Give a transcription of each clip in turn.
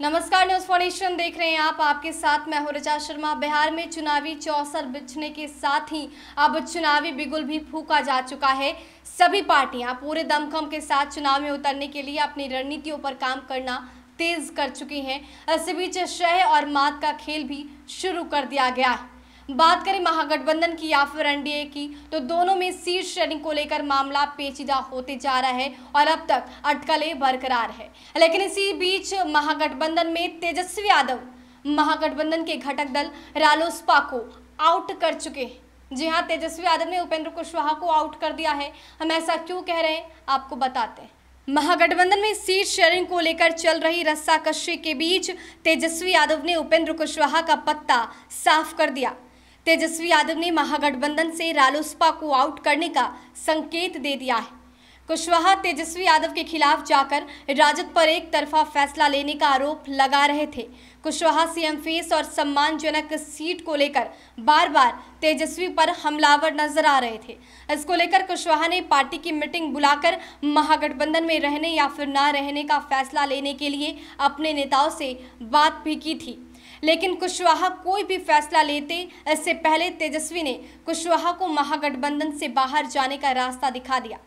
नमस्कार news phonation देख रहे हैं आप आपके साथ मैं हूं रजा शर्मा बिहार में चुनावी चौसर बिछने के साथ ही अब चुनावी बिगुल भी फूका जा चुका है सभी पार्टियां पूरे दमखम के साथ चुनाव में उतरने के लिए अपनी रणनीतियों पर काम करना तेज कर चुकी हैं इसी बीच शह और मात का खेल भी शुरू कर दिया गया है बात करें महागठबंधन की या फिर एनडीए की तो दोनों में सीट शेयरिंग को लेकर मामला पेचीदा होते जा रहा है और अब तक अटकलें बरकरार है लेकिन इसी बीच महागठबंधन में तेजस्वी यादव महागठबंधन के घटक दल रालोसपा को आउट कर चुके हैं जी हाँ तेजस्वी यादव ने उपेंद्र कुशवाहा को आउट कर दिया है हम ऐसा क्यों कह रहे हैं आपको बताते हैं महागठबंधन में सीट शेयरिंग को लेकर चल रही रस्साकशी के बीच तेजस्वी यादव ने उपेंद्र कुशवाहा का पत्ता साफ कर दिया तेजस्वी यादव ने महागठबंधन से रालोसपा को आउट करने का संकेत दे दिया है कुशवाहा तेजस्वी यादव के खिलाफ जाकर राजद पर एक तरफा फैसला लेने का आरोप लगा रहे थे कुशवाहा सीएम फेस और सम्मानजनक सीट को लेकर बार बार तेजस्वी पर हमलावर नजर आ रहे थे इसको लेकर कुशवाहा ने पार्टी की मीटिंग बुलाकर महागठबंधन में रहने या फिर ना रहने का फैसला लेने के लिए अपने नेताओं से बात भी की थी लेकिन कुशवाहा कोई भी फैसला लेते इससे पहले तेजस्वी ने कुशवाहा को महागठबंधन से बाहर जाने का रास्ता दिखा दिया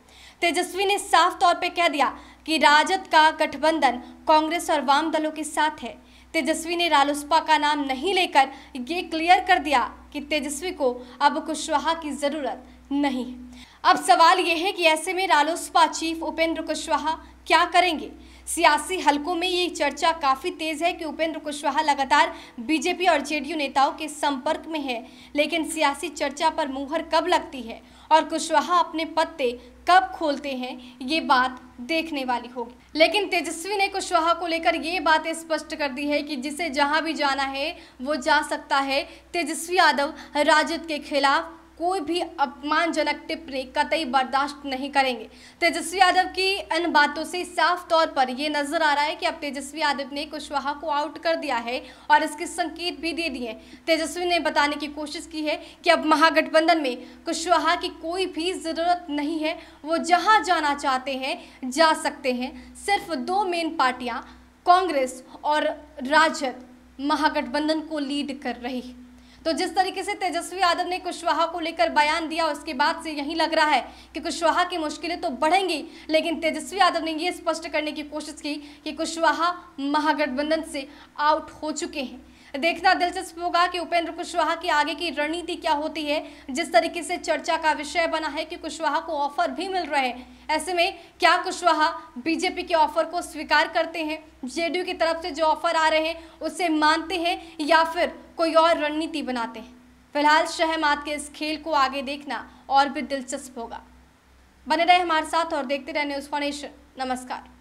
तेजस्वी ने साफ तौर पर कह दिया कि राजद का गठबंधन कांग्रेस और वाम दलों के साथ है तेजस्वी ने रालोसपा का नाम नहीं लेकर ये क्लियर कर दिया कि तेजस्वी को अब कुशवाहा की ज़रूरत नहीं है अब सवाल यह है कि ऐसे में रालोसपा चीफ उपेंद्र कुशवाहा क्या करेंगे सियासी हलकों में ये चर्चा काफ़ी तेज़ है कि उपेंद्र कुशवाहा लगातार बीजेपी और जेडीयू नेताओं के संपर्क में है लेकिन सियासी चर्चा पर मुहर कब लगती है और कुशवाहा अपने पत्ते कब खोलते हैं ये बात देखने वाली होगी लेकिन तेजस्वी ने कुशवाहा को लेकर ये बात स्पष्ट कर दी है कि जिसे जहां भी जाना है वो जा सकता है तेजस्वी यादव राजद के खिलाफ कोई भी अपमानजनक टिप्पणी कतई बर्दाश्त नहीं करेंगे तेजस्वी यादव की इन बातों से साफ तौर पर ये नजर आ रहा है कि अब तेजस्वी यादव ने कुशवाहा को आउट कर दिया है और इसके संकेत भी दे दिए तेजस्वी ने बताने की कोशिश की है कि अब महागठबंधन में कुशवाहा की कोई भी ज़रूरत नहीं है वो जहाँ जाना चाहते हैं जा सकते हैं सिर्फ दो मेन पार्टियाँ कांग्रेस और राजद महागठबंधन को लीड कर रही है तो जिस तरीके से तेजस्वी यादव ने कुशवाहा को लेकर बयान दिया उसके बाद से यही लग रहा है कि कुशवाहा की मुश्किलें तो बढ़ेंगी लेकिन तेजस्वी यादव ने यह स्पष्ट करने की कोशिश की कि कुशवाहा महागठबंधन से आउट हो चुके हैं देखना दिलचस्प होगा कि उपेंद्र कुशवाहा की आगे की रणनीति क्या होती है जिस तरीके से चर्चा का विषय बना है कि कुशवाहा को ऑफर भी मिल रहे हैं ऐसे में क्या कुशवाहा बीजेपी के ऑफर को स्वीकार करते हैं जेडीयू की तरफ से जो ऑफर आ रहे हैं उसे मानते हैं या फिर कोई और रणनीति बनाते हैं फिलहाल शहमात के इस खेल को आगे देखना और भी दिलचस्प होगा बने रहे हमारे साथ और देखते रहे न्यूज़ फॉर नमस्कार